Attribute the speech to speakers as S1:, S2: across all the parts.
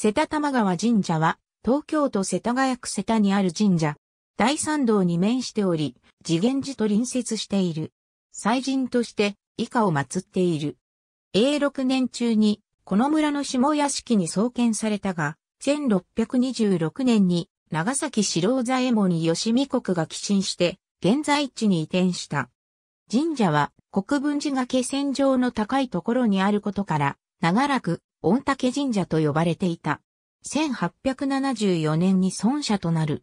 S1: 瀬田玉川神社は、東京都世田谷区瀬田にある神社、大参道に面しており、次元寺と隣接している。祭神として、以下を祀っている。永禄年中に、この村の下屋敷に創建されたが、1626年に、長崎四郎左衛門吉見国が寄進して、現在地に移転した。神社は、国分寺が気線上の高いところにあることから、長らく、御嶽神社と呼ばれていた。1874年に孫社となる。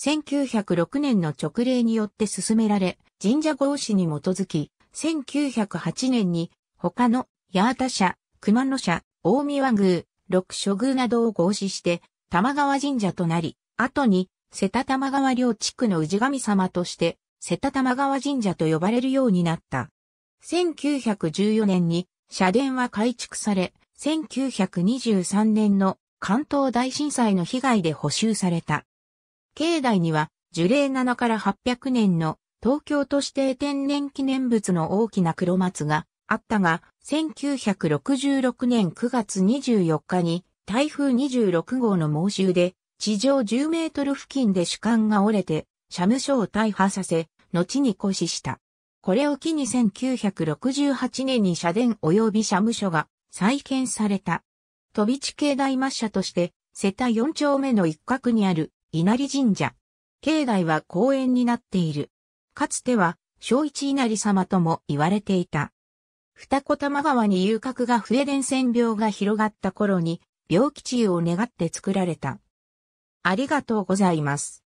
S1: 1906年の直令によって進められ、神社合祀に基づき、1908年に他の八幡社、熊野社、大宮宮、六所宮などを合祀して、玉川神社となり、後に瀬田玉川両地区の氏神様として、瀬田玉川神社と呼ばれるようになった。1914年に社殿は改築され、1923年の関東大震災の被害で補修された。境内には樹齢7から800年の東京都指定天然記念物の大きな黒松があったが、1966年9月24日に台風26号の猛襲で地上10メートル付近で主幹が折れて、社務所を大破させ、後に固死した。これを機に1968年に社殿及び社務所が再建された。飛び地境内抹社として、瀬田4丁目の一角にある稲荷神社。境内は公園になっている。かつては、小一稲荷様とも言われていた。二子玉川に遊郭が増え伝染病が広がった頃に、病気治癒を願って作られた。ありがとうございます。